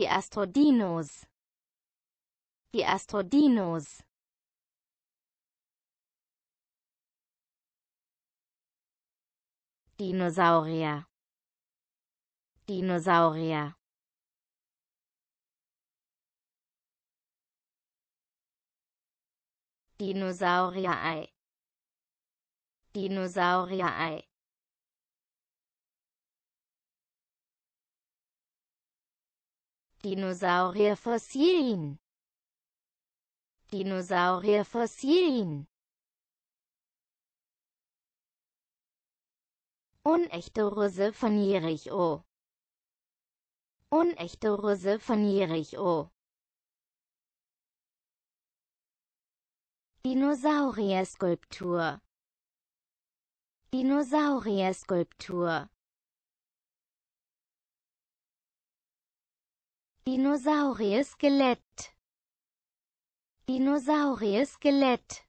Die Astrodinos. Die Astrodinos. Dinosaurier. Dinosaurier. Dinosaurier-Ei. Dinosaurier-Ei. Dinosaurierfossilien Dinosaurierfossilien Unechte Russe von Jericho Unechte Russe von Jericho Dinosaurierskulptur Dinosaurierskulptur Dinosaurier-Skelett Dinosaurier-Skelett